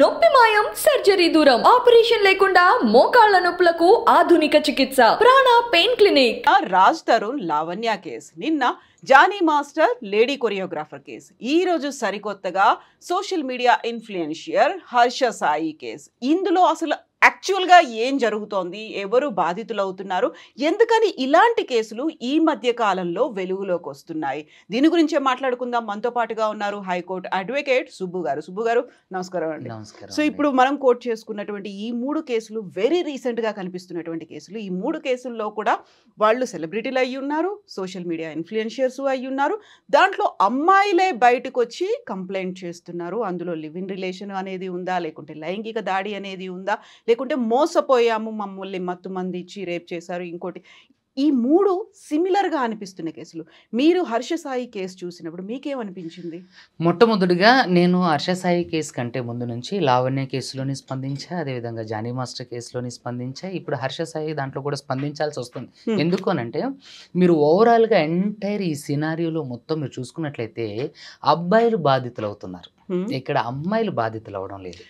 నొప్పి మాయం సర్జరీ దూరం ఆపరేషన్ లేకుండా మోకాళ్ల నొప్పులకు ఆధునిక చికిత్స Prana pain clinic Raj Tarun Lavanya case నిన్న Jani master lady choreographer case ఈ రోజు సరికొత్తగా social media influencer Harsha Sai case ఇందులో అసలు యాక్చువల్గా ఏం జరుగుతోంది ఎవరు బాధితులు అవుతున్నారు ఎందుకని ఇలాంటి కేసులు ఈ మధ్య కాలంలో వెలుగులోకి వస్తున్నాయి దీని గురించే మాట్లాడుకుందాం మనతో పాటుగా ఉన్నారు హైకోర్టు అడ్వకేట్ సుబ్బు గారు సుబ్బు గారు నమస్కారం అండి నమస్కారం సో ఇప్పుడు మనం కోర్టు చేసుకున్నటువంటి ఈ మూడు కేసులు వెరీ రీసెంట్గా కనిపిస్తున్నటువంటి కేసులు ఈ మూడు కేసుల్లో కూడా వాళ్ళు సెలబ్రిటీలు అయ్యి ఉన్నారు సోషల్ మీడియా ఇన్ఫ్లుయెన్షియర్స్ అయ్యి ఉన్నారు దాంట్లో అమ్మాయిలే బయటకు వచ్చి కంప్లైంట్ చేస్తున్నారు అందులో లివ్ ఇన్ రిలేషన్ అనేది ఉందా లేకుంటే లైంగిక దాడి అనేది ఉందా లేకుంటే మోసపోయాము మమ్మల్ని మత్తు మంది ఇచ్చి రేప్ చేశారు ఇంకోటి ఈ మూడు సిమిలర్గా అనిపిస్తున్న కేసులు మీరు హర్షసాయి కేసు చూసినప్పుడు మీకేమనిపించింది మొట్టమొదటిగా నేను హర్షసాయి కేసు కంటే ముందు నుంచి లావణ్య కేసులోని స్పందించా అదేవిధంగా జానీ మాస్టర్ కేసులోని స్పందించా ఇప్పుడు హర్షసాయి దాంట్లో కూడా స్పందించాల్సి వస్తుంది ఎందుకు అనంటే మీరు ఓవరాల్గా ఎంటైర్ ఈ సినారియోలో మొత్తం మీరు చూసుకున్నట్లయితే అబ్బాయిలు బాధితులు అవుతున్నారు ఇక్కడ అమ్మాయిలు బాధితులు అవడం లేదు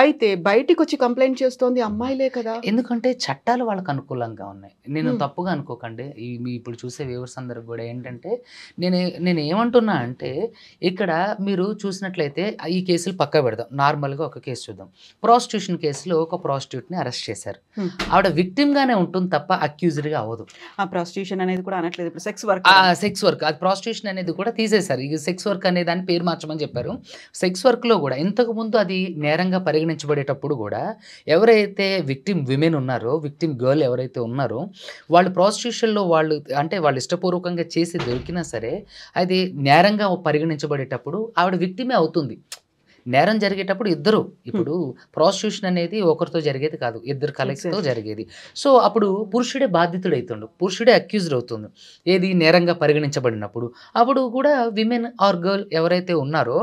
అయితే బయటకు వచ్చి కంప్లైంట్ చేస్తోంది అమ్మాయిలే కదా ఎందుకంటే చట్టాలు వాళ్ళకి అనుకూలంగా ఉన్నాయి నేను తప్పుగా అనుకోకండి ఈ మీ ఇప్పుడు చూసే వ్యూవర్స్ అందరికి కూడా ఏంటంటే నేను నేను ఏమంటున్నా అంటే ఇక్కడ మీరు చూసినట్లయితే ఈ కేసులు పక్క పెడదాం నార్మల్గా ఒక కేసు చూద్దాం ప్రాస్టిట్యూషన్ కేసులో ఒక ప్రాస్టిట్యూట్ని అరెస్ట్ చేశారు ఆవిడ విక్టిమ్గానే ఉంటుంది తప్ప అక్యూజ్డ్గా అవ్వదు ఆ ప్రాస్టిట్యూషన్ అనేది కూడా అనట్లేదు ఇప్పుడు సెక్స్ వర్క్ సెక్స్ వర్క్ అది ప్రాస్టిట్యూషన్ అనేది కూడా తీసేశారు ఈ సెక్స్ వర్క్ అనే దాన్ని పేరు మార్చమని చెప్పారు సెక్స్ వర్క్లో కూడా ఇంతకుముందు అది నేరంగా పరిగణ పరిగణించబడేటప్పుడు కూడా ఎవరైతే విక్టిమ్ విమెన్ ఉన్నారో విక్టిమ్ గర్ల్ ఎవరైతే ఉన్నారో వాళ్ళు ప్రాసిక్యూషన్లో వాళ్ళు అంటే వాళ్ళు ఇష్టపూర్వకంగా చేసి దొరికినా సరే అది నేరంగా పరిగణించబడేటప్పుడు ఆవిడ విక్టిమే అవుతుంది నేరం జరిగేటప్పుడు ఇద్దరు ఇప్పుడు ప్రాసిక్యూషన్ అనేది ఒకరితో జరిగేది కాదు ఇద్దరు కలెక్టర్తో జరిగేది సో అప్పుడు పురుషుడే బాధితుడు పురుషుడే అక్యూజ్డ్ అవుతుంది ఏది నేరంగా పరిగణించబడినప్పుడు అప్పుడు కూడా విమెన్ ఆర్ గర్ల్ ఎవరైతే ఉన్నారో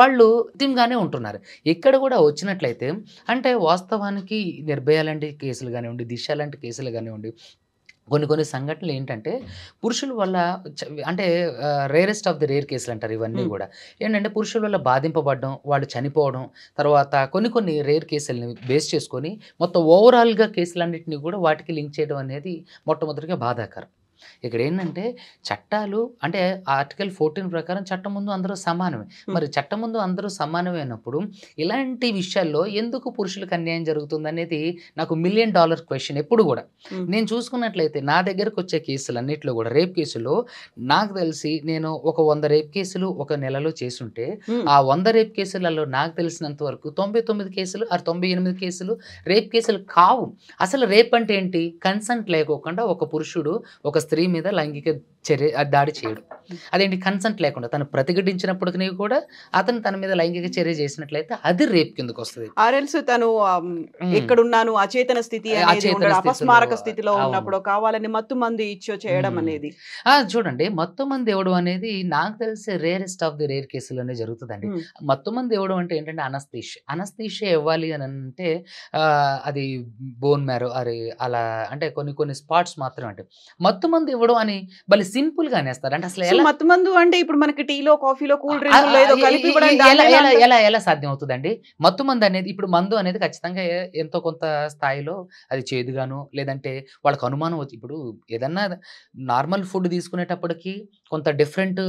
వాళ్ళు విక్టిమ్గానే ఉంటున్నారు ఇక్కడ కూడా వచ్చినట్లయితే అంటే వాస్తవానికి నిర్భయ లాంటి కేసులు కానివ్వండి దిశ లాంటి కేసులు కానివ్వండి కొన్ని కొన్ని సంఘటనలు ఏంటంటే పురుషుల వల్ల అంటే రేరెస్ట్ ఆఫ్ ది రేర్ కేసులు అంటారు ఇవన్నీ కూడా ఏంటంటే పురుషుల వల్ల బాధింపబడడం వాళ్ళు చనిపోవడం తర్వాత కొన్ని కొన్ని రేర్ కేసులని బేస్ చేసుకొని మొత్తం ఓవరాల్గా కేసులన్నింటినీ కూడా వాటికి లింక్ చేయడం అనేది మొట్టమొదటిగా బాధాకరం ఇక్కడ ఏంటంటే చట్టాలు అంటే ఆర్టికల్ ఫోర్టీన్ ప్రకారం చట్టం ముందు అందరూ సమానమే మరి చట్టం ముందు అందరూ సమానమే అయినప్పుడు ఇలాంటి విషయాల్లో ఎందుకు పురుషులకు అన్యాయం జరుగుతుంది అనేది నాకు మిలియన్ డాలర్ క్వశ్చన్ ఎప్పుడు కూడా నేను చూసుకున్నట్లయితే నా దగ్గరకు వచ్చే కేసులు అన్నింటిలో కూడా రేప్ కేసులో నాకు తెలిసి నేను ఒక వంద రేప్ కేసులు ఒక నెలలో చేసుంటే ఆ వంద రేప్ కేసులలో నాకు తెలిసినంత వరకు తొంభై తొమ్మిది కేసులు ఆ తొంభై ఎనిమిది కేసులు రేప్ కేసులు కావు అసలు రేప్ అంటే ఏంటి కన్సంట్ లేకోకుండా ఒక పురుషుడు ఒక స్త్రీ మీద లైంగిక చర్య దాడి చేయడు అదేంటి కన్సెంట్ లేకుండా తను ప్రతిఘటించినప్పుడు కూడా అతను తన మీద లైంగిక చర్య చేసినట్లయితే అది రేప్ కిందకు వస్తుంది ఆర్ఎల్స్ తను ఎక్కడున్నాను అచేతన స్థితి అపస్మారక స్థితిలో ఉన్నప్పుడు కావాలని మత్తు మంది ఇచ్చో చేయడం అనేది చూడండి మత్తు మంది ఇవ్వడం అనేది నాకు తెలిసే రేరెస్ట్ ఆఫ్ ది రేర్ కేసులోనే జరుగుతుందండి మత్తు మంది ఇవ్వడం అంటే ఏంటంటే అనస్తీష్ అనస్తీష్ ఇవ్వాలి అని అంటే అది బోన్ మ్యారో అలా అంటే కొన్ని కొన్ని స్పాట్స్ మాత్రమే అంటే మత్తు మంది ఇవ్వడం అని బలి సింపుల్ గా నేస్తారు అంటే అసలు మత్తుమందు అంటే ఇప్పుడు మనకి టీలో కాఫీలో కూల్ డ్రింక్ ఎలా ఎలా సాధ్యం అవుతుందండి మత్తుమందు అనేది ఇప్పుడు మందు అనేది ఖచ్చితంగా ఎంతో కొంత స్థాయిలో అది చేదుగాను లేదంటే వాళ్ళకి అనుమానం వచ్చి ఇప్పుడు ఏదన్నా నార్మల్ ఫుడ్ తీసుకునేటప్పటికి కొంత డిఫరెంట్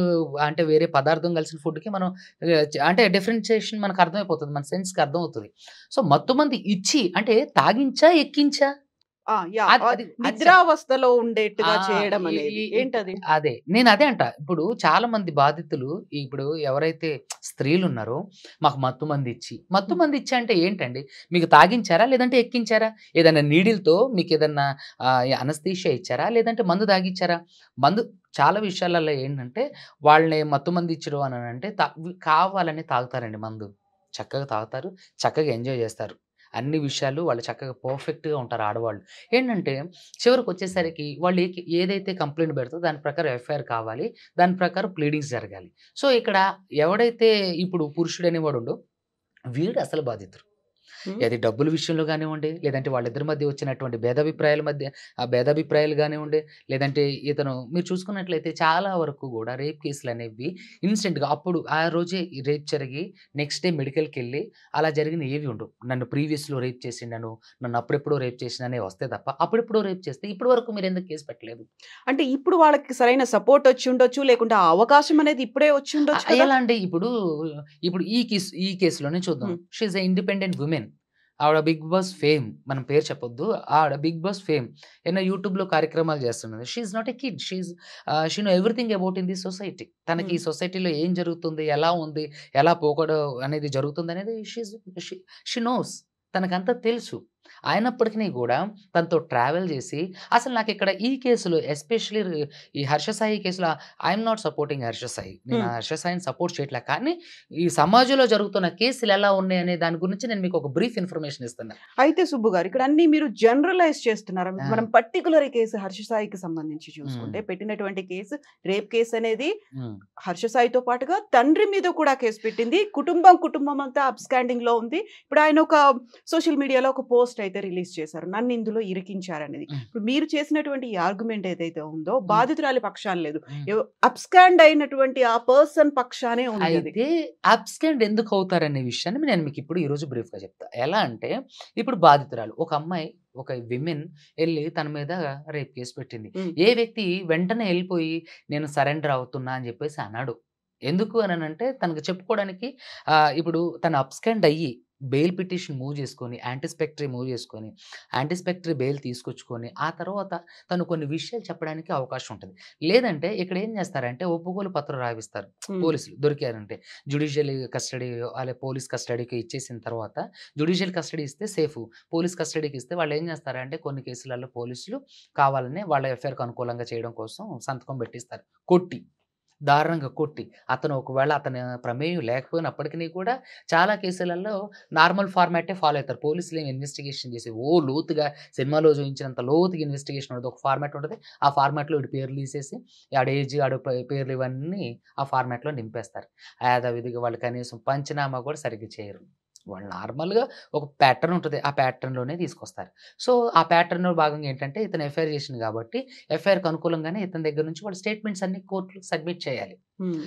అంటే వేరే పదార్థం కలిసిన ఫుడ్కి మనం అంటే డిఫరెన్షియేషన్ మనకు అర్థమైపోతుంది మన సెన్స్కి అర్థం అవుతుంది సో మత్తుమంది ఇచ్చి అంటే తాగించా ఎక్కించా నిద్రావస్థలో ఉండేట్టుగా చేయడం అనేది ఏంటది అదే నేను అదే అంట ఇప్పుడు చాలా మంది బాధితులు ఇప్పుడు ఎవరైతే స్త్రీలు ఉన్నారో మాకు మత్తు మంది ఇచ్చి మత్తు మంది ఇచ్చి అంటే ఏంటండి మీకు తాగించారా లేదంటే ఎక్కించారా ఏదైనా నీడిల్తో మీకు ఏదన్నా అనస్తీషియా ఇచ్చారా లేదంటే మందు తాగించారా మందు చాలా విషయాలలో ఏంటంటే వాళ్ళని మత్తు మంది ఇచ్చారు అని అంటే కావాలని తాగుతారండి మందు చక్కగా తాగుతారు చక్కగా ఎంజాయ్ చేస్తారు అన్ని విషయాలు వాళ్ళు చక్కగా పర్ఫెక్ట్గా ఉంటారు ఆడవాళ్ళు ఏంటంటే చివరికి వచ్చేసరికి వాళ్ళు ఏదైతే కంప్లైంట్ పెడతారో దాని ప్రకారం ఎఫ్ఐఆర్ కావాలి దాని ప్రకారం ప్లీడింగ్స్ జరగాలి సో ఇక్కడ ఎవడైతే ఇప్పుడు పురుషుడు అనేవాడు ఉండో వీడు అసలు బాధితుడు అది డబ్బుల విషయంలో కానివ్వండి లేదంటే వాళ్ళిద్దరి మధ్య వచ్చినటువంటి భేదాభిప్రాయాల మధ్య ఆ భేదాభిప్రాయాలు కానివ్వండి లేదంటే ఇతను మీరు చూసుకున్నట్లయితే చాలా వరకు కూడా రేప్ కేసులు అనేవి ఇన్స్టెంట్గా అప్పుడు ఆ రోజే రేప్ జరిగి నెక్స్ట్ డే మెడికల్కి వెళ్ళి అలా జరిగిన ఏవి ఉండవు నన్ను ప్రీవియస్లో రేప్ చేసి నన్ను నన్ను అప్పుడెప్పుడో రేప్ చేసిననే వస్తే తప్ప అప్పుడెప్పుడో రేప్ చేస్తే ఇప్పటి వరకు మీరు ఎందుకు కేసు పెట్టలేదు అంటే ఇప్పుడు వాళ్ళకి సరైన సపోర్ట్ వచ్చి ఉండొచ్చు లేకుంటే ఆ అవకాశం అనేది ఇప్పుడే వచ్చి ఉండొచ్చు ఎలా అంటే ఇప్పుడు ఇప్పుడు ఈ కేసు ఈ కేసులోనే చూద్దాం షీఈ్ ఇండిపెండెంట్ ఉమెన్ ఆవిడ బిగ్ బాస్ ఫేమ్ మనం పేరు చెప్పొద్దు ఆవిడ బిగ్ బాస్ ఫేమ్ ఏమైనా యూట్యూబ్లో కార్యక్రమాలు చేస్తున్నది is not a kid she she know everything about in the society తనకి ఈ సొసైటీలో ఏం జరుగుతుంది ఎలా ఉంది ఎలా పోకడం అనేది జరుగుతుంది అనేది షీఈ్ షీ నోస్ తనకంతా తెలుసు అయినప్పటికీ కూడా తనతో ట్రావెల్ చేసి అసలు నాకు ఇక్కడ ఈ కేసులో ఎస్పెషలీ ఈ హర్షసాయి కేసులో ఐఎమ్ నాట్ సపోర్టింగ్ హర్షసాయి నేను హర్షసాయిని సపోర్ట్ చేయట్లే కానీ ఈ సమాజంలో జరుగుతున్న కేసులు ఎలా ఉన్నాయి అనే దాని గురించి నేను మీకు ఒక బ్రీఫ్ ఇన్ఫర్మేషన్ ఇస్తున్నాను అయితే సుబ్బు గారు ఇక్కడ అన్ని మీరు జనరలైజ్ చేస్తున్నారు మనం పర్టికులర్ కేసు హర్షసాయికి సంబంధించి చూసుకుంటే పెట్టినటువంటి కేసు రేప్ కేసు అనేది హర్షసాయితో పాటుగా తండ్రి మీద కూడా కేసు పెట్టింది కుటుంబం కుటుంబం అంతా అప్స్కాండింగ్ లో ఉంది ఇప్పుడు ఆయన ఒక సోషల్ మీడియాలో ఒక పోస్ట్ అయితే రిలీజ్ చేశారు నన్ను ఇందులో ఇరికించారనేది ఇప్పుడు మీరు చేసినటువంటి ఆర్గ్యుమెంట్ ఏదైతే ఉందో బాధితురాలి పక్షాలు లేదు అప్స్కాండ్ అయినటువంటి ఆ పర్సన్ పక్షానే ఉంది అప్స్కాండ్ అబ్స్కాండ్ ఎందుకు అవుతారనే విషయాన్ని నేను మీకు ఇప్పుడు ఈరోజు బ్రీఫ్గా చెప్తా ఎలా అంటే ఇప్పుడు బాధితురాలు ఒక అమ్మాయి ఒక విమెన్ వెళ్ళి తన మీద రేప్ కేసు పెట్టింది ఏ వ్యక్తి వెంటనే వెళ్ళిపోయి నేను సరెండర్ అవుతున్నా అని చెప్పేసి అన్నాడు ఎందుకు అని అంటే తనకు చెప్పుకోవడానికి ఇప్పుడు తను అప్స్కాండ్ అయ్యి బెయిల్ పిటిషన్ మూవ్ చేసుకొని యాంటీస్పెక్టరీ మూవ్ చేసుకొని యాంటీస్పెక్టరీ బెయిల్ తీసుకొచ్చుకొని ఆ తర్వాత తను కొన్ని విషయాలు చెప్పడానికి అవకాశం ఉంటుంది లేదంటే ఇక్కడ ఏం చేస్తారంటే ఒప్పుకోలు పత్రం రావిస్తారు పోలీసులు దొరికారంటే జ్యుడిషియల్ కస్టడీ అలాగే పోలీస్ కస్టడీకి ఇచ్చేసిన తర్వాత జ్యుడిషియల్ కస్టడీ ఇస్తే సేఫ్ పోలీస్ కస్టడీకి ఇస్తే వాళ్ళు ఏం చేస్తారంటే కొన్ని కేసులలో పోలీసులు కావాలని వాళ్ళ ఎఫ్ఐఆర్కి అనుకూలంగా చేయడం కోసం సంతకం పెట్టిస్తారు కొట్టి దారుణంగా కొట్టి అతను ఒకవేళ అతని ప్రమేయం లేకపోయినప్పటికీ కూడా చాలా కేసులలో నార్మల్ ఫార్మాటే ఫాలో అవుతారు పోలీసులు ఏమి ఇన్వెస్టిగేషన్ చేసి ఓ లోతుగా సినిమాలో చూపించినంత లోతుగా ఇన్వెస్టిగేషన్ ఉండదు ఒక ఫార్మాట్ ఉంటుంది ఆ ఫార్మాట్లో వీడి పేర్లు తీసేసి ఏజ్ ఆడ పేర్లు ఇవన్నీ ఆ ఫార్మాట్లో నింపేస్తారు యాదవిధిగా వాళ్ళు కనీసం పంచనామా కూడా సరిగ్గా చేయరు వాళ్ళు నార్మల్గా ఒక ప్యాటర్న్ ఉంటుంది ఆ ప్యాటర్న్లోనే తీసుకొస్తారు సో ఆ ప్యాటర్న్లో భాగంగా ఏంటంటే ఇతను ఎఫ్ఐఆర్ చేసింది కాబట్టి ఎఫ్ఐఆర్కి అనుకూలంగానే ఇతని దగ్గర నుంచి వాళ్ళు స్టేట్మెంట్స్ అన్ని కోర్టులకు సబ్మిట్ చేయాలి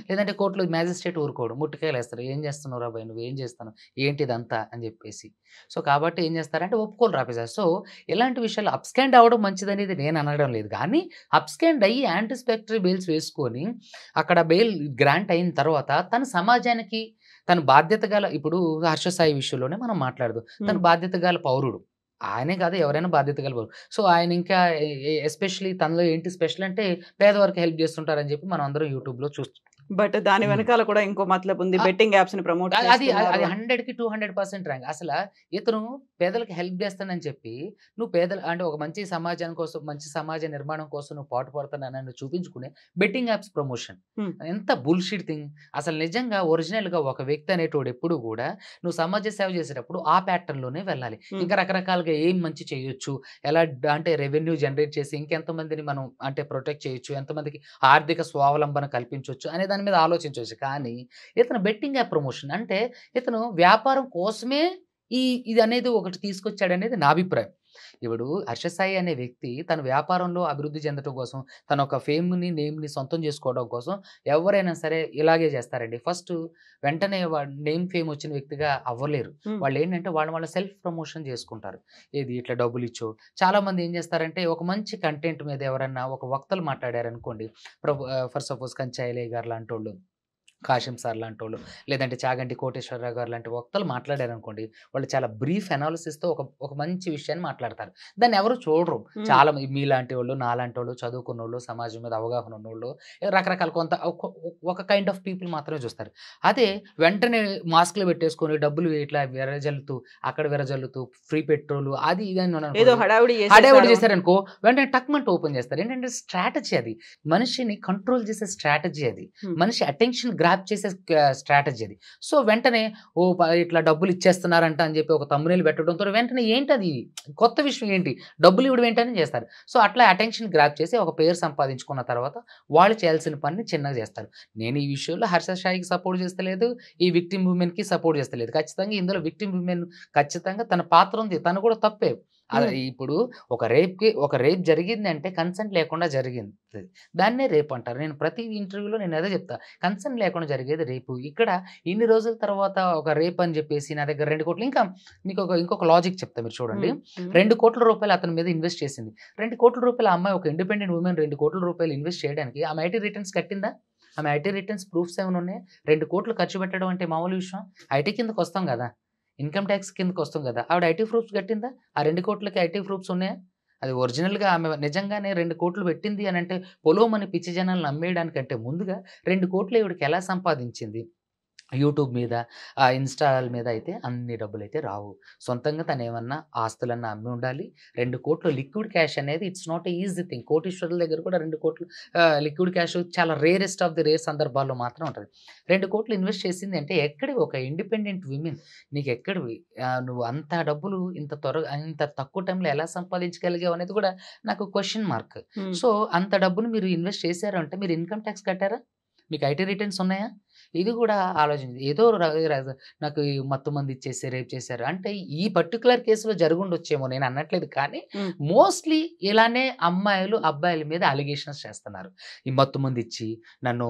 లేదంటే కోర్టులో మ్యాజిస్ట్రేట్ ఊరుకోడు ముట్టుకాయలు వేస్తారు ఏం చేస్తున్నావు రాబాయ్ నువ్వు ఏం చేస్తాను ఏంటి ఇదంతా అని చెప్పేసి సో కాబట్టి ఏం చేస్తారంటే ఒప్పుకోలు రాపేశారు సో ఇలాంటి విషయాలు అప్స్కాండ్ అవ్వడం మంచిదనేది నేను అనడం లేదు కానీ అప్స్కాండ్ అయ్యి యాంటిస్పెక్టరీ బెయిల్స్ వేసుకొని అక్కడ బెయిల్ గ్రాంట్ అయిన తర్వాత తన సమాజానికి తను బాధ్యత గల ఇప్పుడు హర్షసాయి విషయంలోనే మనం మాట్లాడదు తను బాధ్యత గల పౌరుడు ఆయనే కాదు ఎవరైనా బాధ్యత గల పౌరుడు సో ఆయన ఇంకా ఎస్పెషలీ తనలో ఏంటి స్పెషల్ అంటే పేదవారికి హెల్ప్ చేస్తుంటారని చెప్పి మనం అందరం యూట్యూబ్లో చూ బట్ దాని వెనకాల కూడా ఇంకో మతలబ్ ఉంది బెట్టింగ్ యాప్స్ ని ప్రమోట్ అది అది హండ్రెడ్ కి టూ హండ్రెడ్ పర్సెంట్ ర్యాంక్ అసలు ఇతను పేదలకు హెల్ప్ చేస్తానని చెప్పి నువ్వు పేదలు అంటే ఒక మంచి సమాజం కోసం మంచి సమాజ నిర్మాణం కోసం నువ్వు పాటు పాటుపడుతానని చూపించుకునే బెట్టింగ్ యాప్స్ ప్రమోషన్ ఎంత బుల్షిడ్ థింగ్ అసలు నిజంగా ఒరిజినల్ గా ఒక వ్యక్తి అనేటోడు ఎప్పుడు కూడా నువ్వు సమాజ సేవ చేసేటప్పుడు ఆ ప్యాటర్న్ లోనే వెళ్ళాలి ఇంకా రకరకాలుగా ఏం మంచి చేయొచ్చు ఎలా అంటే రెవెన్యూ జనరేట్ చేసి ఇంకెంతమందిని మనం అంటే ప్రొటెక్ట్ చేయొచ్చు ఎంతమందికి ఆర్థిక స్వావలంబన కల్పించవచ్చు అనేది దాని మీద ఆలోచించవచ్చు కానీ ఇతను బెట్టింగ్ యాప్ ప్రమోషన్ అంటే ఇతను వ్యాపారం కోసమే ఈ ఇది అనేది ఒకటి తీసుకొచ్చాడనేది నా అభిప్రాయం ఇప్పుడు హర్షసాయి అనే వ్యక్తి తన వ్యాపారంలో అభివృద్ధి చెందడం కోసం తన ఒక ఫేమ్ని నేమ్ని సొంతం చేసుకోవడం కోసం ఎవరైనా సరే ఇలాగే చేస్తారండి ఫస్ట్ వెంటనే నేమ్ ఫేమ్ వచ్చిన వ్యక్తిగా అవ్వలేరు వాళ్ళు ఏంటంటే వాళ్ళు వాళ్ళ సెల్ఫ్ ప్రమోషన్ చేసుకుంటారు ఏది ఇట్లా డబ్బులు ఇచ్చో చాలా మంది ఏం చేస్తారంటే ఒక మంచి కంటెంట్ మీద ఎవరన్నా ఒక వక్తలు మాట్లాడారనుకోండి ఫర్ సపోజ్ కంచాయలే గారు లాంటి వాళ్ళు కాశీం సార్ లాంటి వాళ్ళు లేదంటే చాగంటి కోటేశ్వరరావు గారు లాంటి వక్తలు మాట్లాడారు అనుకోండి వాళ్ళు చాలా బ్రీఫ్ అనాలిసిస్తో ఒక ఒక మంచి విషయాన్ని మాట్లాడతారు దాన్ని ఎవరు చూడరు చాలా మీలాంటి వాళ్ళు నాలాంటి వాళ్ళు చదువుకున్న వాళ్ళు సమాజం మీద అవగాహన ఉన్న వాళ్ళు రకరకాల కొంత ఒక కైండ్ ఆఫ్ పీపుల్ మాత్రమే చూస్తారు అదే వెంటనే మాస్క్లు పెట్టేసుకొని డబ్బులు ఇట్లా విరజల్లుతూ అక్కడ విరజల్లుతూ ఫ్రీ పెట్రోల్ అది ఇది అని హడావుడి చేశారనుకో వెంటనే టక్మంట్ ఓపెన్ చేస్తారు ఏంటంటే స్ట్రాటజీ అది మనిషిని కంట్రోల్ చేసే స్ట్రాటజీ అది మనిషి అటెన్షన్ గ్రా ట్యాప్ చేసే స్ట్రాటజీ అది సో వెంటనే ఓ ఇట్లా డబ్బులు ఇచ్చేస్తున్నారంట అని చెప్పి ఒక తమ్మునేలు పెట్టడంతో వెంటనే ఏంటి అది కొత్త విషయం ఏంటి డబ్బులు ఇవ్వడం ఏంటని చేస్తారు సో అట్లా అటెన్షన్ గ్రాప్ చేసి ఒక పేరు సంపాదించుకున్న తర్వాత వాళ్ళు చేయాల్సిన పనిని చిన్నగా చేస్తారు నేను ఈ విషయంలో హర్ష షాయికి సపోర్ట్ చేస్తలేదు ఈ విక్టిమ్ ఉమెన్కి సపోర్ట్ చేస్తలేదు ఖచ్చితంగా ఇందులో విక్టిమ్ ఉమెన్ ఖచ్చితంగా తన పాత్ర ఉంది తను కూడా తప్పే ఇప్పుడు ఒక రేప్కి ఒక రేప్ జరిగింది అంటే కన్సెంట్ లేకుండా జరిగింది దాన్నే రేప్ అంటారు నేను ప్రతి ఇంటర్వ్యూలో నేను అదే చెప్తా కన్సెంట్ లేకుండా జరిగేది రేపు ఇక్కడ ఇన్ని రోజుల తర్వాత ఒక రేప్ అని చెప్పేసి నా దగ్గర రెండు కోట్లు ఇంకా మీకు ఒక ఇంకొక లాజిక్ చెప్తా మీరు చూడండి రెండు కోట్ల రూపాయలు అతని మీద ఇన్వెస్ట్ చేసింది రెండు కోట్ల రూపాయలు అమ్మాయి ఒక ఇండిపెండెంట్ ఉమెన్ రెండు కోట్ల రూపాయలు ఇన్వెస్ట్ చేయడానికి ఆమె ఐటీ రిటర్న్స్ కట్టిందా ఆమె ఐటీ రిటర్న్స్ ప్రూఫ్స్ ఏమైనా ఉన్నాయి రెండు కోట్లు ఖర్చు పెట్టడం అంటే మామూలు విషయం ఐటీ కిందకు వస్తాం కదా ఇన్కమ్ ట్యాక్స్ కిందకి వస్తాం కదా ఆవిడ ఐటీ ప్రూఫ్స్ కట్టిందా ఆ రెండు కోట్లకి ఐటీ ప్రూఫ్స్ ఉన్నాయా అది ఒరిజినల్గా ఆమె నిజంగానే రెండు కోట్లు పెట్టింది అని అంటే పొలోమని పిచ్చి జనాలను అమ్మేయడానికంటే ముందుగా రెండు కోట్లు ఇవిడికి ఎలా సంపాదించింది యూట్యూబ్ మీద ఇన్స్టాల్ మీద అయితే అన్ని డబ్బులు అయితే రావు సొంతంగా తను ఏమన్నా ఆస్తులన్నా అమ్మి ఉండాలి రెండు కోట్లు లిక్విడ్ క్యాష్ అనేది ఇట్స్ నాట్ ఈజీ థింగ్ కోటీశ్వరుల దగ్గర కూడా రెండు కోట్లు లిక్విడ్ క్యాష్ చాలా రేరెస్ట్ ఆఫ్ ది రేర్ సందర్భాల్లో మాత్రం ఉంటుంది రెండు కోట్లు ఇన్వెస్ట్ చేసింది అంటే ఎక్కడి ఒక ఇండిపెండెంట్ విమెన్ నీకు ఎక్కడివి నువ్వు అంత డబ్బులు ఇంత త్వరగా ఇంత తక్కువ టైంలో ఎలా సంపాదించగలిగావు అనేది కూడా నాకు క్వశ్చన్ మార్క్ సో అంత డబ్బును మీరు ఇన్వెస్ట్ చేశారు అంటే మీరు ఇన్కమ్ ట్యాక్స్ కట్టారా మీకు ఐటీ రిటర్న్స్ ఉన్నాయా ఇది కూడా ఆలోచించింది ఏదో నాకు మత్తు మంది ఇచ్చేసి రేపు చేశారు అంటే ఈ పర్టికులర్ కేసులో జరుగుండొచ్చేమో నేను అన్నట్లేదు కానీ మోస్ట్లీ ఇలానే అమ్మాయిలు అబ్బాయిల మీద అలిగేషన్స్ చేస్తున్నారు ఈ మత్తు మంది ఇచ్చి నన్ను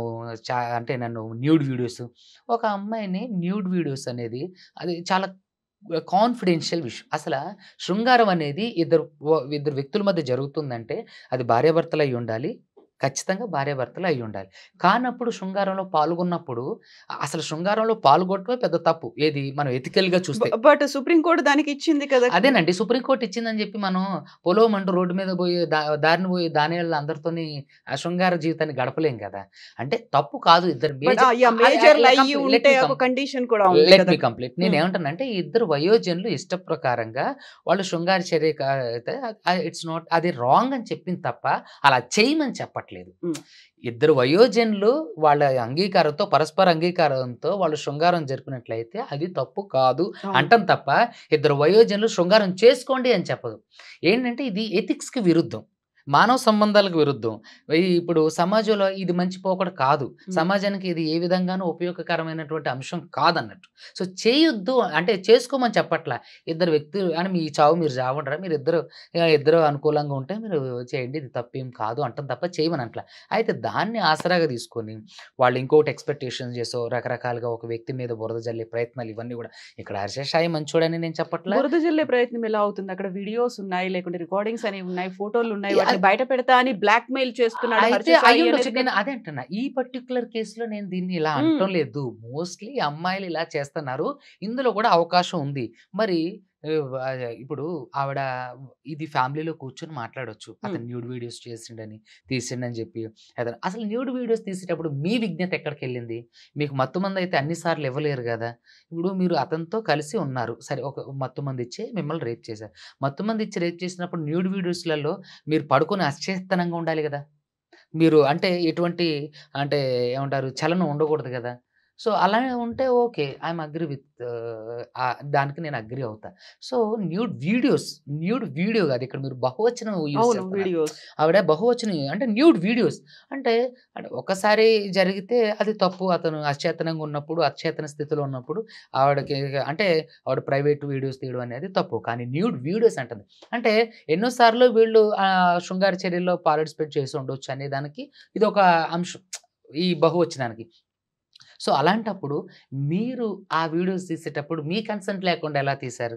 అంటే నన్ను న్యూడ్ వీడియోస్ ఒక అమ్మాయిని న్యూడ్ వీడియోస్ అనేది అది చాలా కాన్ఫిడెన్షియల్ విషయం అసలు శృంగారం అనేది ఇద్దరు ఇద్దరు వ్యక్తుల మధ్య జరుగుతుందంటే అది భార్యాభర్తలు అయి ఉండాలి ఖచ్చితంగా భార్యాభర్తలు అయి ఉండాలి కానప్పుడు శృంగారంలో పాల్గొన్నప్పుడు అసలు శృంగారంలో పాల్గొట్టమే పెద్ద తప్పు ఏది మనం ఎథికల్ గా చూస్తే బట్ సుప్రీంకోర్టు దానికి ఇచ్చింది కదా అదేనండి సుప్రీంకోర్టు ఇచ్చిందని చెప్పి మనం పొలం అంటూ రోడ్డు మీద పోయి దారిని పోయి దాని అందరితోని శృంగార జీవితాన్ని గడపలేం కదా అంటే తప్పు కాదు ఇద్దరు కంప్లీట్ నేను ఏమంటానంటే ఇద్దరు వయోజనులు ఇష్ట ప్రకారంగా వాళ్ళు శృంగార చర్య ఇట్స్ నాట్ అది రాంగ్ అని చెప్పింది తప్ప అలా చేయమని చెప్పట్లేదు రావట్లేదు ఇద్దరు వయోజనులు వాళ్ళ అంగీకారంతో పరస్పర అంగీకారంతో వాళ్ళు శృంగారం జరిపినట్లయితే అది తప్పు కాదు అంటాం తప్ప ఇద్దరు వయోజనులు శృంగారం చేసుకోండి అని చెప్పదు ఏంటంటే ఇది ఎథిక్స్కి విరుద్ధం మానవ సంబంధాలకు విరుద్ధం ఇప్పుడు సమాజంలో ఇది మంచి పోకడ కాదు సమాజానికి ఇది ఏ విధంగానూ ఉపయోగకరమైనటువంటి అంశం కాదన్నట్టు సో చేయొద్దు అంటే చేసుకోమని చెప్పట్లా ఇద్దరు వ్యక్తులు అని మీ చావు మీరు చావంటారా మీరు ఇద్దరు ఇద్దరు అనుకూలంగా ఉంటే మీరు చేయండి ఇది తప్పేం కాదు అంటాం తప్ప చేయమని అట్లా అయితే దాన్ని ఆసరాగా తీసుకొని వాళ్ళు ఇంకోటి ఎక్స్పెక్టేషన్స్ చేసో రకరకాలుగా ఒక వ్యక్తి మీద బురద జల్లే ప్రయత్నాలు ఇవన్నీ కూడా ఇక్కడ హర్షాయి మంచోడని నేను చెప్పట్లా బురద జల్లే ప్రయత్నం ఎలా అవుతుంది అక్కడ వీడియోస్ ఉన్నాయి లేకుంటే రికార్డింగ్స్ అనేవి ఉన్నాయి ఫోటోలు ఉన్నాయి అది బయట పెడతా అని బ్లాక్ మెయిల్ చేస్తున్నాడు అదే అంటున్నా ఈ పర్టికులర్ కేసులో నేను దీన్ని ఇలా అంటలేదు లేదు మోస్ట్లీ అమ్మాయిలు ఇలా చేస్తున్నారు ఇందులో కూడా అవకాశం ఉంది మరి ఇప్పుడు ఆవిడ ఇది ఫ్యామిలీలో కూర్చొని మాట్లాడొచ్చు అతను న్యూడ్ వీడియోస్ చేసిండని తీసిండని చెప్పి అతను అసలు న్యూడ్ వీడియోస్ తీసేటప్పుడు మీ విజ్ఞత ఎక్కడికి వెళ్ళింది మీకు మత్తు మంది అయితే అన్నిసార్లు ఇవ్వలేరు కదా ఇప్పుడు మీరు అతనితో కలిసి ఉన్నారు సరే ఒక మత్తు మంది ఇచ్చి మిమ్మల్ని రేప్ చేశారు మత్తు మంది ఇచ్చి రేప్ చేసినప్పుడు న్యూడ్ వీడియోస్లలో మీరు పడుకొని అశ్చేతనంగా ఉండాలి కదా మీరు అంటే ఎటువంటి అంటే ఏమంటారు చలనం ఉండకూడదు కదా సో అలా ఉంటే ఓకే ఐఎమ్ అగ్రి విత్ దానికి నేను అగ్రి అవుతా so nude videos nude video కాదు ఇక్కడ మీరు బహువచనం వీడియోస్ ఆవిడ బహువచనం అంటే న్యూడ్ వీడియోస్ అంటే ఒకసారి జరిగితే అది తప్పు అతను అచేతనంగా ఉన్నప్పుడు అచేతన స్థితిలో ఉన్నప్పుడు ఆవిడకి అంటే ఆవిడ ప్రైవేట్ వీడియోస్ తీయడం అనేది తప్పు కానీ న్యూడ్ వీడియోస్ అంటుంది అంటే ఎన్నోసార్లు వీళ్ళు శృంగార చర్యల్లో పార్టిసిపేట్ చేసి ఉండొచ్చు అనే దానికి ఇది ఒక అంశం ఈ బహువచనానికి సో అలాంటప్పుడు మీరు ఆ వీడియోస్ తీసేటప్పుడు మీ కన్సెంట్ లేకుండా ఎలా తీశారు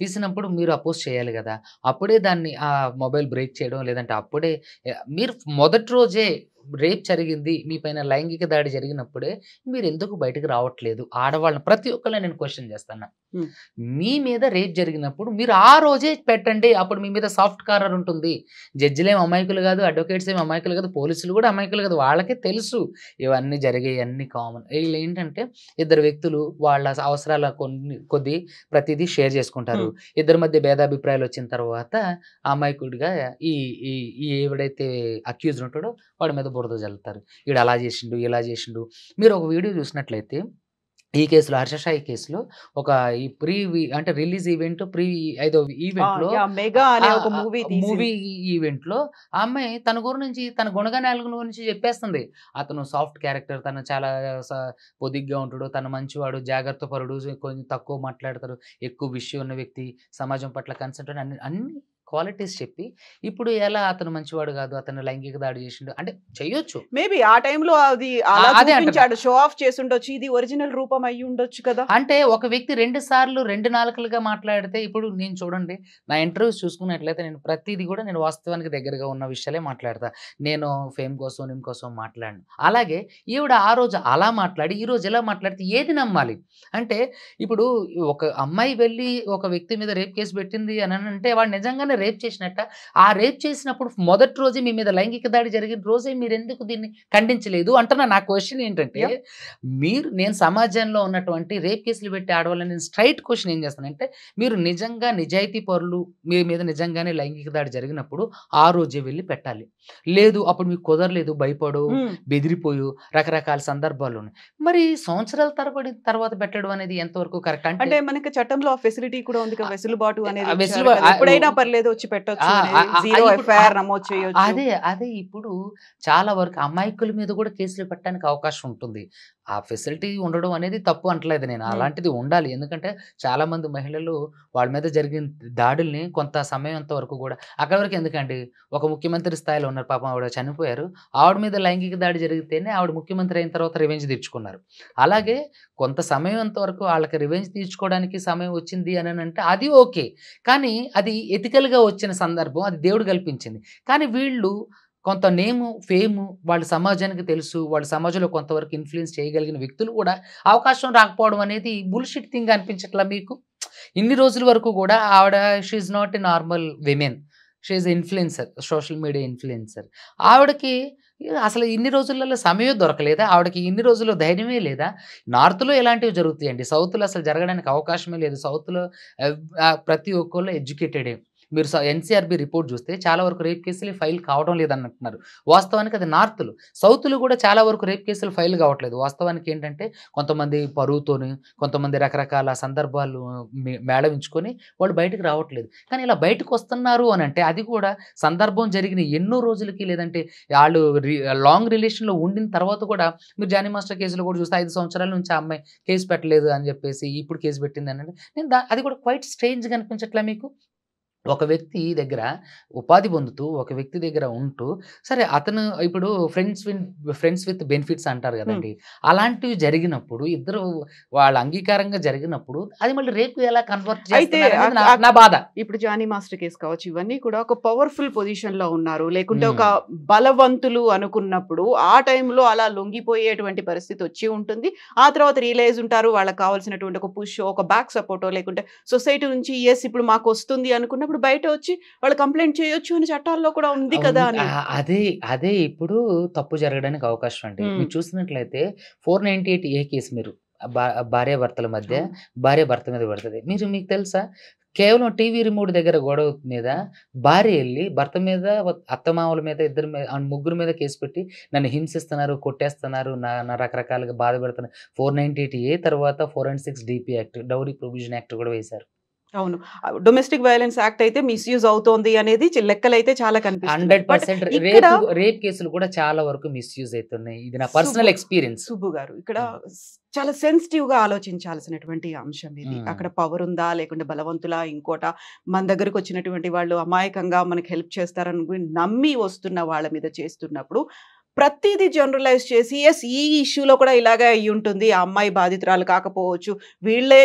తీసినప్పుడు మీరు అపోజ్ చేయాలి కదా అప్పుడే దాన్ని ఆ మొబైల్ బ్రేక్ చేయడం లేదంటే అప్పుడే మీరు మొదటి రోజే రేప్ జరిగింది మీ పైన లైంగిక దాడి జరిగినప్పుడే మీరు ఎందుకు బయటకు రావట్లేదు ఆడవాళ్ళని ప్రతి ఒక్కళ్ళని నేను క్వశ్చన్ చేస్తాను మీ మీద రేప్ జరిగినప్పుడు మీరు ఆ రోజే పెట్టండి అప్పుడు మీ మీద సాఫ్ట్ కార్నర్ ఉంటుంది జడ్జిలేం అమాయకులు కాదు అడ్వకేట్స్ ఏం అమాయకులు కాదు పోలీసులు కూడా అమాయకులు కాదు వాళ్ళకే తెలుసు ఇవన్నీ జరిగాయి అన్ని కామన్ వీళ్ళు ఏంటంటే ఇద్దరు వ్యక్తులు వాళ్ళ అవసరాల కొన్ని కొద్ది ప్రతిదీ షేర్ చేసుకుంటారు ఇద్దరి మధ్య భేదాభిప్రాయాలు వచ్చిన తర్వాత అమాయకుడిగా ఈ ఈ ఎవడైతే అక్యూజ్ ఉంటాడో వాడి మీద బురద చల్లుతారు వీడు అలా చేసిండు ఇలా చేసిండు మీరు ఒక వీడియో చూసినట్లయితే ఈ కేసులో హర్షసాయి కేసులో ఒక ఈ ప్రీ అంటే రిలీజ్ ఈవెంట్ ప్రీ ఐదో ఈవెంట్ లో మూవీ ఈవెంట్ లో ఆ అమ్మాయి తన గురించి తన గుణగణాల గురించి చెప్పేస్తుంది అతను సాఫ్ట్ క్యారెక్టర్ తను చాలా పొదిగ్గా ఉంటాడు తన మంచివాడు జాగ్రత్త పరుడు కొంచెం తక్కువ మాట్లాడతాడు ఎక్కువ విషయం ఉన్న వ్యక్తి సమాజం పట్ల కన్సర్ట్ అన్ని అన్ని క్వాలిటీస్ చెప్పి ఇప్పుడు ఎలా అతను మంచివాడు కాదు అతను లైంగిక దాడి చేసిండు అంటే చేయొచ్చు మేబీ ఆ టైంలో అది షో ఆఫ్ చేసి ఉండొచ్చు ఇది ఒరిజినల్ రూపం అయ్యి ఉండొచ్చు కదా అంటే ఒక వ్యక్తి రెండు సార్లు రెండు నాలుకలుగా మాట్లాడితే ఇప్పుడు నేను చూడండి నా ఇంటర్వ్యూస్ చూసుకున్నట్లయితే నేను ప్రతిదీ కూడా నేను వాస్తవానికి దగ్గరగా ఉన్న విషయాలే మాట్లాడతా నేను ఫేమ్ కోసం నేను కోసం మాట్లాడను అలాగే ఈవిడ ఆ రోజు అలా మాట్లాడి ఈ రోజు ఎలా మాట్లాడితే ఏది నమ్మాలి అంటే ఇప్పుడు ఒక అమ్మాయి వెళ్ళి ఒక వ్యక్తి మీద రేప్ కేసు పెట్టింది అని అంటే వాడు నిజంగానే రేప్ చేసినట్ట ఆ రేప్ చేసినప్పుడు మొదటి రోజే మీ మీద లైంగిక దాడి జరిగిన రోజే మీరు ఎందుకు దీన్ని ఖండించలేదు అంటున్నా నా క్వశ్చన్ ఏంటంటే మీరు నేను సమాజంలో ఉన్నటువంటి రేప్ కేసులు పెట్టి ఆడవాళ్ళని నేను స్ట్రైట్ క్వశ్చన్ ఏం చేస్తానంటే మీరు నిజంగా నిజాయితీ పరులు మీ మీద నిజంగానే లైంగిక దాడి జరిగినప్పుడు ఆ రోజే వెళ్ళి పెట్టాలి లేదు అప్పుడు మీకు కుదరలేదు భయపడు hmm. బెదిరిపోయు రకరకాల సందర్భాలు మరి సంవత్సరాల తరబడి తర్వాత పెట్టడం అనేది ఎంతవరకు కరెక్ట్ అంటే మనకి చట్టంలో ఫెసిలిటీ కూడా ఉంది వెసులుబాటు అనేది ఎప్పుడైనా పర్లేదు వచ్చి పెట్టచ్చు అదే అదే ఇప్పుడు చాలా వరకు అమాయకుల మీద కూడా కేసులు పెట్టడానికి అవకాశం ఉంటుంది ఆ ఫెసిలిటీ ఉండడం అనేది తప్పు అంటలేదు నేను అలాంటిది ఉండాలి ఎందుకంటే చాలామంది మహిళలు వాళ్ళ మీద జరిగిన దాడుల్ని కొంత సమయంత వరకు కూడా అక్కడి వరకు ఎందుకండి ఒక ముఖ్యమంత్రి స్థాయిలో ఉన్నారు పాపం ఆవిడ చనిపోయారు ఆవిడ మీద లైంగిక దాడి జరిగితేనే ఆవిడ ముఖ్యమంత్రి అయిన తర్వాత రివెంజ్ తీర్చుకున్నారు అలాగే కొంత సమయంత వరకు వాళ్ళకి రివెంజ్ తీర్చుకోవడానికి సమయం వచ్చింది అని అంటే అది ఓకే కానీ అది ఎథికల్గా వచ్చిన సందర్భం అది దేవుడు కల్పించింది కానీ వీళ్ళు కొంత నేము ఫేమ్ వాళ్ళ సమాజానికి తెలుసు వాళ్ళ సమాజంలో కొంతవరకు ఇన్ఫ్లుయెన్స్ చేయగలిగిన వ్యక్తులు కూడా అవకాశం రాకపోవడం అనేది బుల్షిట్ థింగ్ అనిపించట్లా మీకు ఇన్ని రోజుల వరకు కూడా ఆవిడ she not a normal women she influencer social media influencer ఆవిడకి అసలు ఇన్ని రోజులలో సమయం దొరకలేదా ఆవిడకి ఇన్ని రోజుల్లో ధైర్యమే లేదా నార్త్లో ఎలాంటివి జరుగుతాయండి సౌత్లో అసలు జరగడానికి అవకాశమే లేదు సౌత్లో ప్రతి ఒక్కళ్ళు ఎడ్యుకేటెడే మీరు ఎన్సీఆర్బీ రిపోర్ట్ చూస్తే చాలా వరకు రేప్ కేసులు ఫైల్ కావడం లేదని అంటున్నారు వాస్తవానికి అది నార్త్లు సౌత్లు కూడా చాలా వరకు రేప్ కేసులు ఫైల్ కావట్లేదు వాస్తవానికి ఏంటంటే కొంతమంది పరువుతోని కొంతమంది రకరకాల సందర్భాలు మేళవించుకొని వాళ్ళు బయటకు రావట్లేదు కానీ ఇలా బయటకు వస్తున్నారు అని అంటే అది కూడా సందర్భం జరిగిన ఎన్నో రోజులకి లేదంటే వాళ్ళు లాంగ్ రిలేషన్లో ఉండిన తర్వాత కూడా మీరు జానీ మాస్టర్ కేసులో కూడా చూస్తే ఐదు సంవత్సరాల నుంచి ఆ అమ్మాయి కేసు పెట్టలేదు అని చెప్పేసి ఇప్పుడు కేసు పెట్టింది అని నేను అది కూడా క్వైట్ స్ట్రేంజ్గా అనిపించట్లే మీకు ఒక వ్యక్తి దగ్గర ఉపాధి పొందుతూ ఒక వ్యక్తి దగ్గర ఉంటూ సరే అతను ఇప్పుడు friends with friends with benefits అంటారు కదండి అలాంటివి జరిగినప్పుడు ఇద్దరు వాళ్ళ అంగీకారంగా జరిగినప్పుడు అది మళ్ళీ రేపు ఎలా కన్వర్ట్ అయితే నా బాధ ఇప్పుడు జానీ మాస్టర్ కేసు కావచ్చు ఇవన్నీ కూడా ఒక పవర్ఫుల్ పొజిషన్ లో ఉన్నారు లేకుంటే ఒక బలవంతులు అనుకున్నప్పుడు ఆ టైంలో అలా లొంగిపోయేటువంటి పరిస్థితి వచ్చి ఉంటుంది ఆ తర్వాత రియలైజ్ ఉంటారు వాళ్ళకి కావాల్సినటువంటి ఒక పుష్ ఒక బ్యాక్ సపోర్టో లేకుంటే సొసైటీ నుంచి ఎస్ ఇప్పుడు మాకు వస్తుంది అనుకున్నప్పుడు ఇప్పుడు బయట వచ్చి వాళ్ళు కంప్లైంట్ చేయొచ్చు అని చట్టాల్లో కూడా ఉంది కదా అదే అదే ఇప్పుడు తప్పు జరగడానికి అవకాశం అండి మీరు చూసినట్లయితే four ninety eight A case మీరు భార్య భర్తల మధ్య భార్య భర్త మీద పడుతుంది మీరు మీకు తెలుసా కేవలం టీవీ రిమోట్ దగ్గర గొడవ మీద భార్య వెళ్ళి భర్త మీద అత్తమామల మీద ఇద్దరు మీద ముగ్గురు మీద కేసు పెట్టి నన్ను హింసిస్తున్నారు కొట్టేస్తున్నారు నా నా రకరకాలుగా బాధ పెడుతున్నారు ఫోర్ నైన్టీ ఎయిట్ ఏ తర్వాత four and six DP act dowry provision act కూడా వేశారు అవును డొమెస్టిక్ వైలెన్స్ యాక్ట్ అయితే మిస్యూజ్ అవుతోంది అనేది లెక్కలైతే చాలా కనిపిస్తుంది రేప్ కేసులు కూడా చాలా వరకు మిస్యూజ్ అవుతున్నాయి ఇది నా పర్సనల్ ఎక్స్పీరియన్స్ సుబ్బు గారు ఇక్కడ చాలా సెన్సిటివ్ గా ఆలోచించాల్సినటువంటి అంశం ఇది అక్కడ పవర్ ఉందా లేకుంటే బలవంతులా ఇంకోట మన దగ్గరకు వచ్చినటువంటి వాళ్ళు అమాయకంగా మనకు హెల్ప్ చేస్తారని నమ్మి వస్తున్న వాళ్ళ మీద చేస్తున్నప్పుడు ప్రతిదీ జనరలైజ్ చేసి ఎస్ ఈ ఇష్యూలో కూడా ఇలాగే అయ్యి ఉంటుంది ఆ అమ్మాయి బాధితురాలు కాకపోవచ్చు వీళ్ళే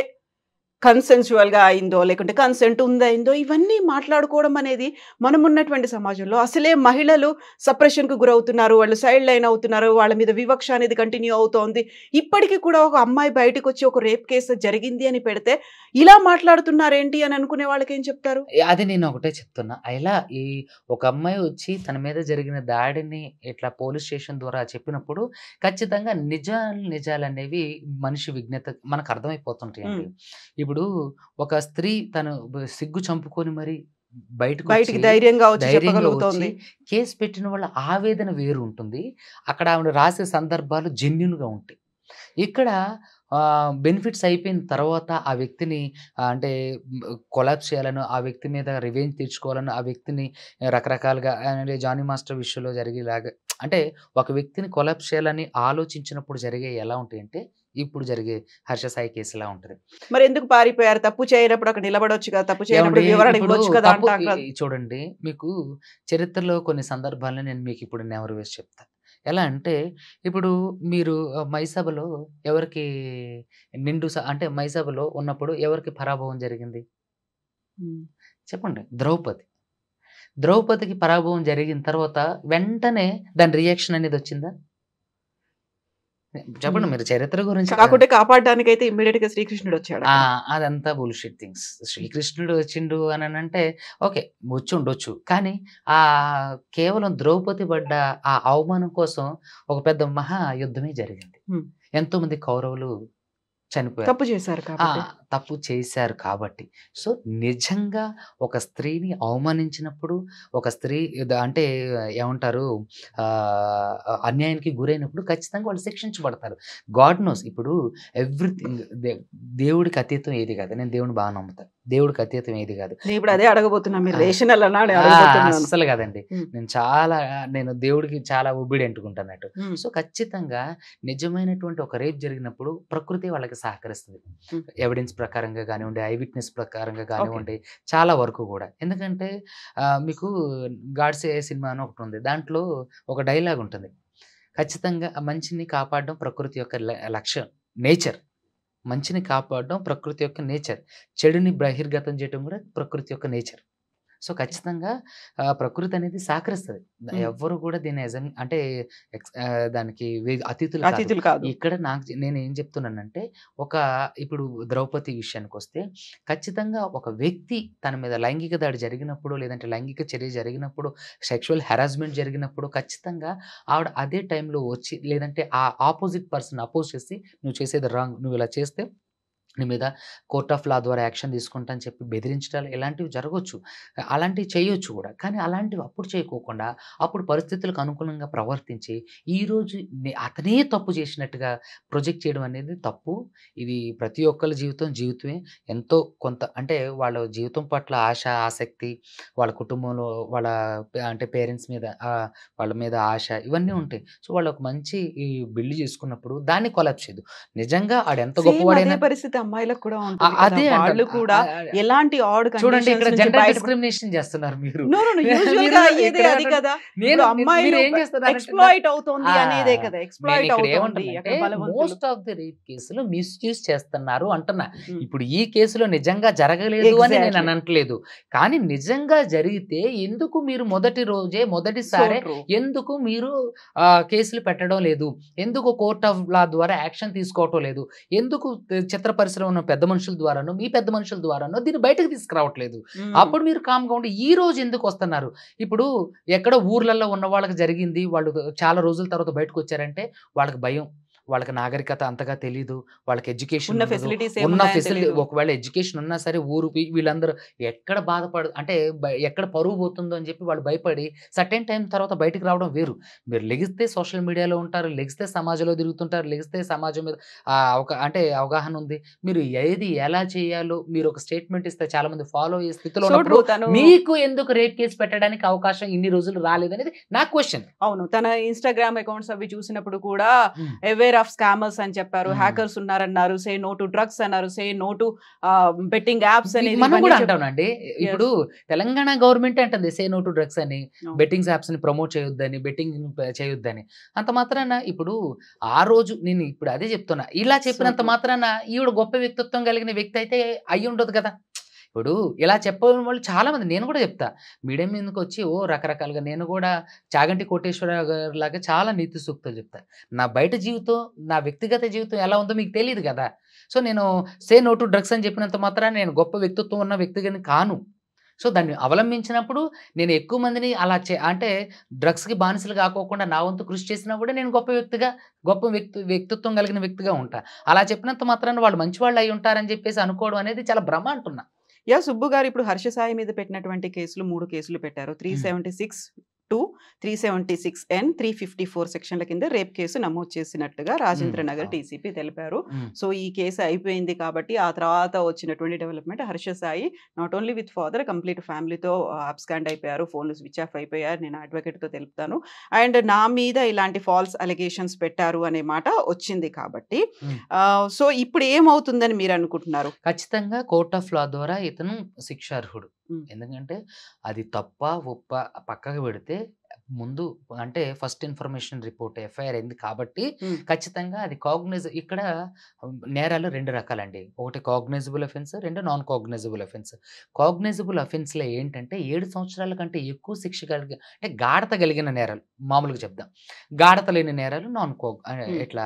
కన్సెన్సువల్గా అయిందో లేకుంటే కన్సెంట్ ఉందైందో ఇవన్నీ మాట్లాడుకోవడం అనేది మనం ఉన్నటువంటి సమాజంలో అసలే మహిళలు సప్రెషన్కు గురవుతున్నారు వాళ్ళు సైడ్ లైన్ అవుతున్నారు వాళ్ళ మీద వివక్ష అనేది కంటిన్యూ అవుతోంది ఇప్పటికీ కూడా ఒక అమ్మాయి బయటకు వచ్చి ఒక రేప్ కేసు జరిగింది అని పెడితే ఇలా మాట్లాడుతున్నారేంటి అని అనుకునే వాళ్ళకి ఏం చెప్తారు అది నేను ఒకటే చెప్తున్నా ఇలా ఈ ఒక అమ్మాయి వచ్చి తన మీద జరిగిన దాడిని ఇట్లా పోలీస్ స్టేషన్ ద్వారా చెప్పినప్పుడు ఖచ్చితంగా నిజాలు నిజాలు అనేవి మనిషి విజ్ఞత మనకు అర్థమైపోతుంటాయి ఇప్పుడు ఇప్పుడు ఒక స్త్రీ తను సిగ్గు చంపుకొని మరి బయటకు బయటికి ధైర్యంగా ధైర్యంగా కేసు పెట్టిన వాళ్ళ ఆవేదన వేరు ఉంటుంది అక్కడ ఆవిడ రాసే సందర్భాలు జెన్యున్గా ఉంటాయి ఇక్కడ బెనిఫిట్స్ అయిపోయిన తర్వాత ఆ వ్యక్తిని అంటే కొలాప్స్ చేయాలను ఆ వ్యక్తి మీద రివెంజ్ తీర్చుకోవాలని ఆ వ్యక్తిని రకరకాలుగా అంటే జానీ మాస్టర్ విషయంలో జరిగేలాగా అంటే ఒక వ్యక్తిని కొలాప్స్ చేయాలని ఆలోచించినప్పుడు జరిగే ఎలా ఉంటాయంటే ఇప్పుడు జరిగే హర్ష సాయి కేసులా ఉంటది మరి ఎందుకు పారిపోయారు తప్పు చేయనప్పుడు అక్కడ నిలబడొచ్చు కదా తప్పు చేయడం చూడండి మీకు చరిత్రలో కొన్ని సందర్భాలను నేను మీకు ఇప్పుడు నెవరు వేసి చెప్తాను ఎలా అంటే ఇప్పుడు మీరు మైసభలో ఎవరికి నిండు అంటే మైసభలో ఉన్నప్పుడు ఎవరికి పరాభవం జరిగింది చెప్పండి ద్రౌపది ద్రౌపదికి పరాభవం జరిగిన తర్వాత వెంటనే దాని రియాక్షన్ అనేది వచ్చిందా చెప్పండి మీరు చరిత్ర గురించి కాకుంటే కాపాడడానికి అయితే ఇమ్మీడియట్ గా శ్రీకృష్ణుడు వచ్చాడు అదంతా బుల్షిట్ థింగ్స్ శ్రీకృష్ణుడు వచ్చిండు అని అంటే ఓకే వచ్చి ఉండొచ్చు కానీ ఆ కేవలం ద్రౌపది పడ్డ ఆ అవమానం కోసం ఒక పెద్ద మహా యుద్ధమే జరిగింది ఎంతో మంది కౌరవులు చనిపోయారు తప్పు చేశారు తప్పు చేశారు కాబట్టి సో నిజంగా ఒక స్త్రీని అవమానించినప్పుడు ఒక స్త్రీ అంటే ఏమంటారు అన్యాయానికి గురైనప్పుడు ఖచ్చితంగా వాళ్ళు శిక్షించబడతారు గాడ్ నోస్ ఇప్పుడు ఎవ్రీథింగ్ దేవుడికి అతీతం ఏది కాదు నేను దేవుని బాగా నమ్ముతాను దేవుడికి అతీతం ఏది కాదు ఇప్పుడు అదే అడగబోతున్నా మీరు అసలు కాదండి నేను చాలా నేను దేవుడికి చాలా ఒబిడెంటుకుంటున్నట్టు సో ఖచ్చితంగా నిజమైనటువంటి ఒక రేపు జరిగినప్పుడు ప్రకృతి వాళ్ళకి సహకరిస్తుంది ఎవిడెన్స్ ప్రకారంగా కానివ్వండి ఐ విట్నెస్ ప్రకారంగా కానివ్వండి చాలా వరకు కూడా ఎందుకంటే మీకు గాడ్సే సినిమా అని ఒకటి ఉంది దాంట్లో ఒక డైలాగ్ ఉంటుంది ఖచ్చితంగా మంచిని కాపాడడం ప్రకృతి యొక్క లక్ష్యం నేచర్ మంచిని కాపాడడం ప్రకృతి యొక్క నేచర్ చెడుని బహిర్గతం చేయడం కూడా ప్రకృతి యొక్క నేచర్ సో ఖచ్చితంగా ప్రకృతి అనేది సహకరిస్తుంది ఎవ్వరు కూడా దీని అంటే దానికి అతిథులు అతిథులు కాదు ఇక్కడ నాకు నేను ఏం చెప్తున్నానంటే ఒక ఇప్పుడు ద్రౌపది విషయానికి వస్తే ఖచ్చితంగా ఒక వ్యక్తి తన మీద లైంగిక దాడి జరిగినప్పుడు లేదంటే లైంగిక చర్య జరిగినప్పుడు సెక్షువల్ హెరాస్మెంట్ జరిగినప్పుడు ఖచ్చితంగా ఆవిడ అదే టైంలో వచ్చి లేదంటే ఆ ఆపోజిట్ పర్సన్ అపోజ్ చేసి నువ్వు చేసేది రాంగ్ నువ్వు ఇలా చేస్తే నీ మీద కోర్ట్ ఆఫ్ లా ద్వారా యాక్షన్ తీసుకుంటా అని చెప్పి బెదిరించడాలు ఇలాంటివి జరగవచ్చు అలాంటివి చేయొచ్చు కూడా కానీ అలాంటివి అప్పుడు చేయకోకుండా అప్పుడు పరిస్థితులకు అనుకూలంగా ప్రవర్తించి ఈరోజు అతనే తప్పు చేసినట్టుగా ప్రొజెక్ట్ చేయడం అనేది తప్పు ఇది ప్రతి ఒక్కరి జీవితం జీవితమే ఎంతో కొంత అంటే వాళ్ళ జీవితం పట్ల ఆశ ఆసక్తి వాళ్ళ కుటుంబంలో వాళ్ళ అంటే పేరెంట్స్ మీద వాళ్ళ మీద ఆశ ఇవన్నీ ఉంటాయి సో వాళ్ళు ఒక మంచి బిల్డ్ చేసుకున్నప్పుడు దాన్ని కొలాప్స్ చేయదు నిజంగా ఆడెంత గొప్పవాడైన పరిస్థితి అమ్మాయిలకు కూడా ఉంటుంది అదే వాళ్ళు కూడా ఎలాంటి ఆడు చూడండి ఇక్కడ జెండర్ డిస్క్రిమినేషన్ చేస్తున్నారు మీరు అయ్యేదే అది కదా నేను అమ్మాయిలు ఏం చేస్తారు ఎక్స్ప్లాయిట్ అవుతుంది అనేదే కదా ఎక్స్ప్లాయిట్ అవుతుంది మోస్ట్ ఆఫ్ ది రేప్ కేసులు మిస్యూజ్ చేస్తున్నారు అంటున్నా ఇప్పుడు ఈ కేసులో నిజంగా జరగలేదు అని నేను అనట్లేదు కానీ నిజంగా జరిగితే ఎందుకు మీరు మొదటి రోజే మొదటిసారి ఎందుకు మీరు కేసులు పెట్టడం లేదు ఎందుకు కోర్ట్ ఆఫ్ లా ద్వారా యాక్షన్ తీసుకోవటం లేదు ఎందుకు చిత్ర పరిస్థితి పరిసరం ఉన్న పెద్ద మనుషుల ద్వారానో మీ పెద్ద మనుషుల ద్వారానో దీన్ని బయటకు తీసుకురావట్లేదు అప్పుడు మీరు కామ్గా ఉండి ఈ రోజు ఎందుకు వస్తున్నారు ఇప్పుడు ఎక్కడ ఊర్లలో ఉన్న వాళ్ళకి జరిగింది వాళ్ళు చాలా రోజుల తర్వాత బయటకు వచ్చారంటే వాళ్ళకి భయం వాళ్ళకి నాగరికత అంతగా తెలియదు వాళ్ళకి ఎడ్యుకేషన్ ఉన్న ఫెసిలిటీస్ ఉన్న ఫెసిలిటీ ఒకవేళ ఎడ్యుకేషన్ ఉన్నా సరే ఊరు వీళ్ళందరూ ఎక్కడ బాధపడదు అంటే ఎక్కడ పరువు పోతుందో అని చెప్పి వాళ్ళు భయపడి సర్టెన్ టైం తర్వాత బయటకు రావడం వేరు మీరు లెగిస్తే సోషల్ మీడియాలో ఉంటారు లెగిస్తే సమాజంలో తిరుగుతుంటారు లెగిస్తే సమాజం మీద అంటే అవగాహన ఉంది మీరు ఏది ఎలా చేయాలో మీరు ఒక స్టేట్మెంట్ ఇస్తే చాలా మంది ఫాలో అయ్యే స్థితిలో మీకు ఎందుకు రేట్ కేసు పెట్టడానికి అవకాశం ఇన్ని రోజులు రాలేదనేది నా క్వశ్చన్ అవును తన ఇన్స్టాగ్రామ్ అకౌంట్స్ అవి చూసినప్పుడు కూడా ఎవరు ఆఫ్ స్కామర్స్ అని చెప్పారు హ్యాకర్స్ ఉన్నారన్నారు సే నో టు డ్రగ్స్ అన్నారు say no to betting apps అని మనం కూడా అండి ఇప్పుడు తెలంగాణ గవర్నమెంట్ అంటుంది సే నో టు డ్రగ్స్ అని బెట్టింగ్ యాప్స్ ని ప్రమోట్ చేయొద్దని బెట్టింగ్ చేయొద్దని అంత మాత్రాన ఇప్పుడు ఆ రోజు నేను ఇప్పుడు అదే చెప్తున్నా ఇలా చెప్పినంత మాత్రాన ఈవిడ గొప్ప వ్యక్తిత్వం కలిగిన వ్యక్తి అయితే అయి ఉండదు కదా ఇప్పుడు ఇలా చెప్పడం వాళ్ళు చాలామంది నేను కూడా చెప్తా మీడియం మీదకి వచ్చి ఓ రకరకాలుగా నేను కూడా చాగంటి కోటేశ్వర గారు లాగా చాలా నీతి సూక్తులు చెప్తా నా బయట జీవితం నా వ్యక్తిగత జీవితం ఎలా ఉందో మీకు తెలియదు కదా సో నేను సే నోటు డ్రగ్స్ అని చెప్పినంత మాత్రాన నేను గొప్ప వ్యక్తిత్వం ఉన్న వ్యక్తిగాని కాను సో దాన్ని అవలంబించినప్పుడు నేను ఎక్కువ మందిని అలా చే అంటే డ్రగ్స్కి బానిసలు కాకోకుండా నా వంతు కృషి చేసినా కూడా నేను గొప్ప వ్యక్తిగా గొప్ప వ్యక్తి వ్యక్తిత్వం కలిగిన వ్యక్తిగా ఉంటాను అలా చెప్పినంత మాత్రాన వాళ్ళు మంచి వాళ్ళు అయి ఉంటారని చెప్పేసి అనుకోవడం అనేది చాలా భ్రమ అంటున్నా యా సుబ్బు గారు ఇప్పుడు హర్ష సాయి మీద పెట్టినటువంటి కేసులు మూడు కేసులు పెట్టారు three seventy six two three seventy six N three fifty four సెక్షన్ల కింద రేప్ కేసు నమోదు చేసినట్టుగా రాజేంద్ర నగర్ టీసీపీ తెలిపారు సో ఈ కేసు అయిపోయింది కాబట్టి ఆ తర్వాత వచ్చినటువంటి development Harsha Sai not only with father complete ఫ్యామిలీతో అబ్స్కాండ్ అయిపోయారు ఫోన్లు స్విచ్ ఆఫ్ అయిపోయారు నేను అడ్వకేట్తో తెలుపుతాను అండ్ నా మీద ఇలాంటి ఫాల్స్ అలిగేషన్స్ పెట్టారు అనే మాట వచ్చింది కాబట్టి సో ఇప్పుడు ఏమవుతుందని మీరు అనుకుంటున్నారు ఖచ్చితంగా కోర్ట్ ఆఫ్ లా ద్వారా ఇతను శిక్షార్హుడు ఎందుకంటే అది తప్ప ఉప్ప పక్కకు పెడితే ముందు అంటే ఫస్ట్ ఇన్ఫర్మేషన్ రిపోర్ట్ ఎఫ్ఐఆర్ అయింది కాబట్టి ఖచ్చితంగా అది కాగ్నైజ్ ఇక్కడ నేరాలు రెండు రకాలండి ఒకటి కాగ్నైజబుల్ అఫెన్స్ రెండు నాన్ కాగ్నైజబుల్ అఫెన్స్ కాగ్నైజబుల్ అఫెన్స్లో ఏంటంటే ఏడు సంవత్సరాల కంటే ఎక్కువ శిక్ష కలిగి అంటే గాఢత కలిగిన నేరాలు మామూలుగా చెప్దాం గాఢత లేని నేరాలు నాన్ కాగ్ ఇట్లా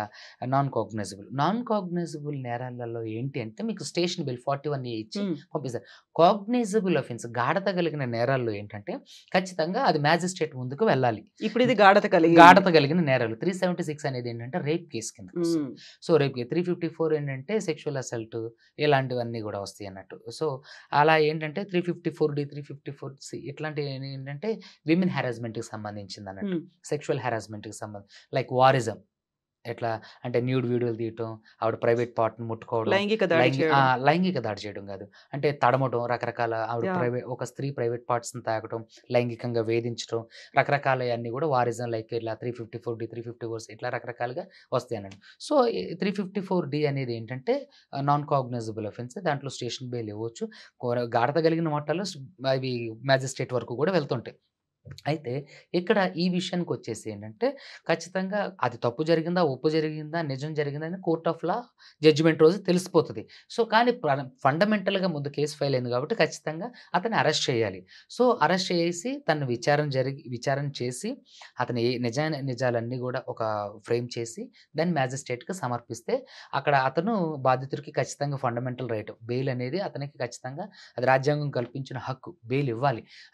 నాన్ కాగ్నైజబుల్ నాన్ కాగ్నైజబుల్ నేరాలలో ఏంటి అంటే మీకు స్టేషన్ బిల్ ఫార్టీ వన్ ఇచ్చి పంపిస్తారు కాగ్నైజబుల్ అఫెన్స్ గాఢత కలిగిన నేరాల్లో ఏంటంటే ఖచ్చితంగా అది మ్యాజిస్ట్రేట్ ముందు ముందుకు వెళ్ళాలి ఇప్పుడు ఇది గాఢత కలిగి గాఢత కలిగిన నేరాలు త్రీ సెవెంటీ సిక్స్ అనేది ఏంటంటే రేప్ కేసు కింద so rape three fifty four ఏంటంటే సెక్షువల్ అసల్ట్ ఇలాంటివన్నీ కూడా వస్తాయి అన్నట్టు సో అలా ఏంటంటే three fifty four D three fifty four C ఇట్లాంటి ఏంటంటే విమెన్ హెరాస్మెంట్కి సంబంధించింది అన్నట్టు సెక్షువల్ హెరాస్మెంట్కి సంబంధించి లైక్ వారిజం ఎట్లా అంటే న్యూడ్ వీడియోలు తీయటం ఆవిడ ప్రైవేట్ పార్ట్ని ముట్టుకోవడం లైంగిక దాడి లైంగి- లైంగిక దాడి చేయడం కాదు అంటే తడమటం రకరకాల ఆవిడ ప్రైవేట్ ఒక స్త్రీ ప్రైవేట్ పార్ట్స్ని తాగటం లైంగికంగా వేధించడం రకరకాల అన్ని కూడా వారిజన్ లైక్ ఇట్లా three fifty four D three fifty fours ఇట్లా రకరకాలుగా వస్తాయి అన్నాడు so three fifty four D అనేది ఏంటంటే నాన్ కాగ్నైజబుల్ అఫెన్స్ దాంట్లో స్టేషన్ బెయిల్ ఇవ్వచ్చు గాడత కలిగిన మొట్టాలు అవి మ్యాజిస్ట్రేట్ వరకు కూడా వెళ్తుంటాయి అయితే ఇక్కడ ఈ విషయానికి వచ్చేసి ఏంటంటే ఖచ్చితంగా అది తప్పు జరిగిందా ఉప్పు జరిగిందా నిజం జరిగిందా అని కోర్ట్ ఆఫ్ లా జడ్జిమెంట్ రోజు తెలిసిపోతుంది సో కానీ ఫండమెంటల్గా ముందు కేసు ఫైల్ అయింది కాబట్టి ఖచ్చితంగా అతన్ని అరెస్ట్ చేయాలి సో అరెస్ట్ చేసి తను విచారణ జరిగి విచారణ చేసి అతని నిజా నిజాలన్నీ కూడా ఒక ఫ్రేమ్ చేసి దాన్ని మ్యాజిస్ట్రేట్కి సమర్పిస్తే అక్కడ అతను బాధితుడికి ఖచ్చితంగా ఫండమెంటల్ రైట్ బెయిల్ అనేది అతనికి ఖచ్చితంగా అది రాజ్యాంగం కల్పించిన హక్కు బెయిల్ ఇవ్వాలి